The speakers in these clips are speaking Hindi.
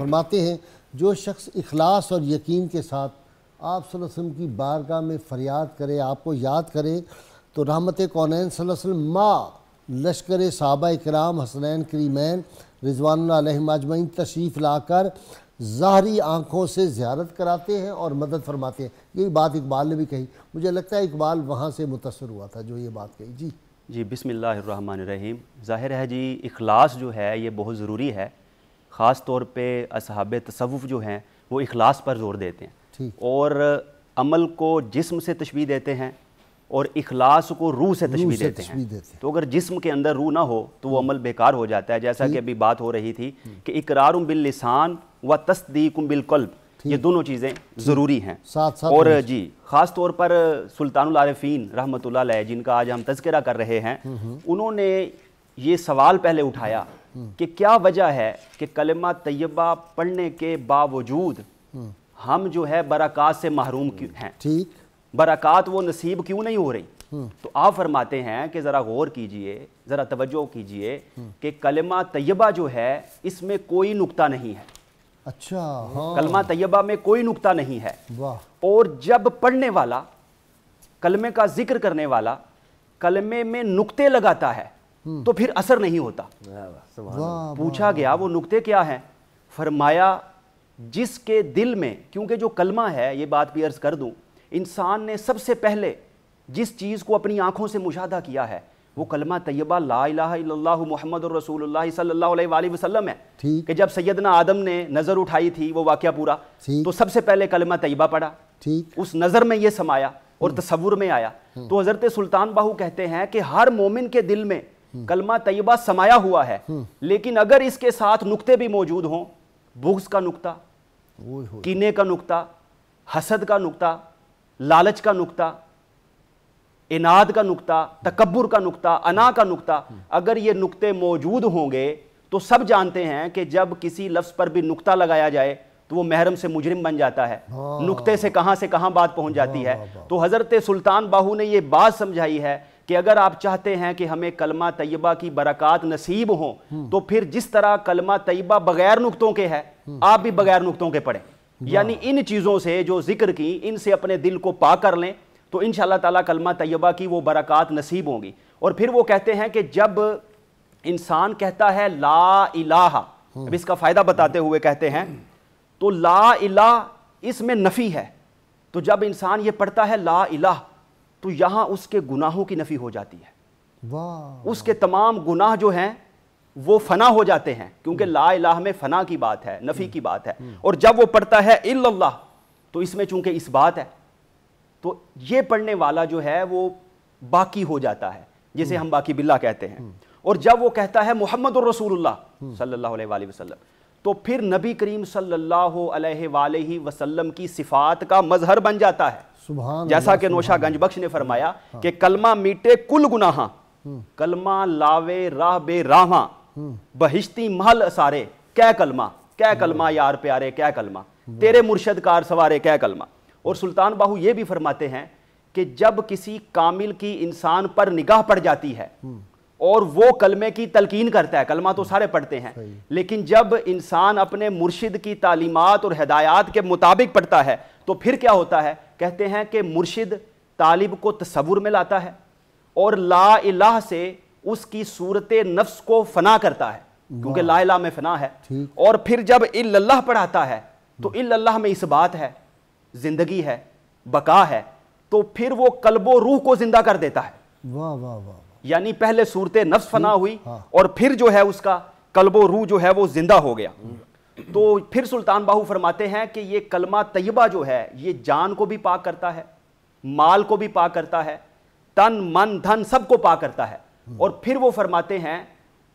फरमाते हैं जो शख्स इखलास और यकीन के साथ आप वसम की बारगाह में फरियाद करे आपको याद करे तो रहमत कौन वसम माँ लश्कर साहबा इकराम हसनैन करीमैन रिजवानजमैन तशरीफ़ लाकर ज़ाहरी आँखों से ज्यारत कराते हैं और मदद फरमाते हैं यही बात इकबाल ने भी कही मुझे लगता है इकबाल वहाँ से मुतासर हुआ था जो ये बात कही जी जी बिसमीम ज़ाहिर है जी इखलास जो है ये बहुत ज़रूरी है ख़ास तौर पर असहाब तसवुफ़ जो हैं वो अखलास पर जोर देते हैं और अमल को जिस्म से तशबी देते हैं और इखलास को रूह से तशबी देते, देते हैं तो अगर जिस्म के अंदर रूह ना हो तो वो हम्म। अमल बेकार हो जाता है जैसा कि अभी बात हो रही थी हम्म। कि इकरार बिल लिसान व तस्दीक बिलकल्ब ये दोनों चीज़ें ज़रूरी हैं साथ साथ और जी ख़ास तौर पर सुल्तान आरफीन रहमत जिनका आज हम तस्करा कर रहे हैं हम्म, उन्होंने ये सवाल पहले उठाया कि क्या वजह है कि कलमा तयबा पढ़ने के बावजूद हम जो है बरक़ात से महरूम क्यों हम्म, हैं ठीक बरक़ात वो नसीब क्यों नहीं हो रही हम्म। तो आप फरमाते हैं कि ज़रा गौर कीजिए ज़रा तवज्जो कीजिए हम्म। कि कलमा तयबा जो है इसमें कोई नुकता नहीं है अच्छा हाँ। कलमा तयबा में कोई नुकता नहीं है और जब पढ़ने वाला कलमे का जिक्र करने वाला कलमे में नुकते लगाता है हम्म। तो फिर असर नहीं होता पूछा गया वो नुकते क्या हैं फरमाया जिसके दिल में क्योंकि जो कलमा है ये बात भी अर्ज कर दूं इंसान ने सबसे पहले जिस चीज़ को अपनी आंखों से मुशादा किया है वो कलमा तैयबा ला मोहम्मद रसूल वसल्लम है कि जब सैदना आदम ने नज़र उठाई थी वो वाक़ पूरा तो सबसे पहले कलमा तैयबा पढ़ा उस नज़र में ये समाया और हम्म। तस्वुर में आया हम्म। तो हज़रत सुल्तान बाहू कहते हैं कि हर मोमिन के दिल में हम्म। कलमा तयबा समाया हुआ है हम्म। लेकिन अगर इसके साथ नुक्ते भी मौजूद हों बुग्स का नुक्ता कीने का नुक्ता हसद का नुक्ता लालच का नुक्ता इनाद का नुक्ता तकबर का नुक्ता अना का नुक्ता हम्म। अगर ये नुक्ते मौजूद होंगे तो सब जानते हैं कि जब किसी लफ्ज़ पर भी नुक्ता लगाया जाए तो वो महरम से मुजरिम बन जाता है नुक्ते से कहां से कहां बात पहुंच जाती है तो हज़रत सुल्तान बाहू ने ये बात समझाई है कि अगर आप चाहते हैं कि हमें कलमा तयबा की बरकत नसीब हो हम्म। तो फिर जिस तरह कलमा तयबा बगैर नुकतों के है हम्म। आप भी बगैर नुकतों के पढ़ें यानी इन चीज़ों से जो जिक्र की इनसे अपने दिल को पा कर लें तो इन ताला कलमा तयबा की वो बरकत नसीब होंगी और फिर वो कहते हैं कि जब इंसान कहता है ला इलाह हम्म। अब इसका फ़ायदा बताते हुए कहते हैं तो ला इला इसमें नफ़ी है तो जब इंसान ये पढ़ता है ला इलाह तो यहाँ उसके गुनाहों की नफ़ी हो जाती है वाह उसके तमाम गुनाह जो हैं वो फना हो जाते हैं क्योंकि हम्म। ला इलाह में फना की बात है नफ़ी हम्म। की बात है हम्म। और जब वो पढ़ता है इल्लल्लाह तो इसमें चूंकि इस बात है तो ये पढ़ने वाला जो है वो बाकी हो जाता है जिसे हम बाकी बिल्ला कहते हैं और जब वो कहता है मोहम्मद रसूलुल्लाह सल्लल्लाहु अलैहि वसल्लम तो फिर नबी करीम सल्लल्लाहु अलैहि वसल्लम की सिफात का मजहर बन जाता है सुभान जैसा कि नोशा गंजबख्श ने फरमाया हाँ। कि कलमा मीटे कुल गुनाहा हम्म। कलमा लावे राह बे राहा हम्म। बहिश्ती महल असारे कै कलमा कै कलमा हम्म। यार प्यारे कै कलमा तेरे मुर्शद कार सवारे कै कलमा और सुल्तान बाहू ये भी फरमाते हैं कि जब किसी कामिल की इंसान पर निगाह पड़ जाती है और वो कलमे की तलकीन करता है कलमा तो सारे पढ़ते हैं लेकिन जब इंसान अपने मुर्शिद की तालीमत और हदायत के मुताबिक पढ़ता है तो फिर क्या होता है कहते हैं कि मुर्शिद तालिब को तस्वुर में लाता है और ला इलाह से उसकी सूरत नफ्स को फना करता है क्योंकि ला इलाह में फना है और फिर जब इल्लाह पढ़ाता है तो इल्लाह में इस बात है ज़िंदगी है बका है तो फिर वो कल्बो रूह को ज़िंदा कर देता है वाह वाह वाह यानी पहले सूरत नफ्स फना हम्म, हुई हाँ। और फिर जो है उसका कलबो रू जो है वो जिंदा हो गया हम्म। तो फिर सुल्तान बाहू फरमाते हैं कि ये कलमा तयबा जो है ये जान को भी पाक करता है माल को भी पाक करता है तन मन धन सबको पा करता है हम्म। और फिर वो फरमाते हैं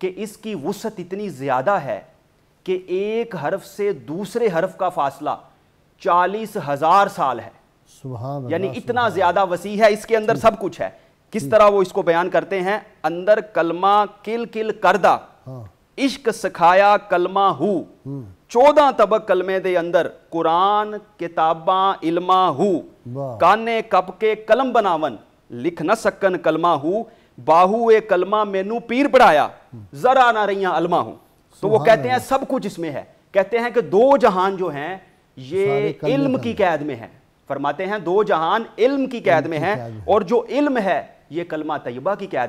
कि इसकी वसत इतनी ज़्यादा है कि एक हरफ से दूसरे हरफ का फासला चालीस हज़ार साल है यानी इतना ज़्यादा वसी है इसके अंदर सब कुछ है किस तरह वो इसको बयान करते हैं अंदर कलमा किल किल करदा हाँ। इश्क सिखाया कलमा हु हम्म। चौदह तबक कलमे दे अंदर कुरान किताबा इलमा हु काने कप के कलम बनावन लिख न सकन कलमा हु बाहू ए कलमा मेनू पीर पढ़ाया हम्म। जरा ना रही अलमा हूं तो वो कहते हैं सब कुछ इसमें है कहते हैं कि दो जहान जो हैं ये इल्म की कैद में है फरमाते हैं दो जहान इल्म की कैद में है और जो इल्म है ये कलमा तयबा की क्या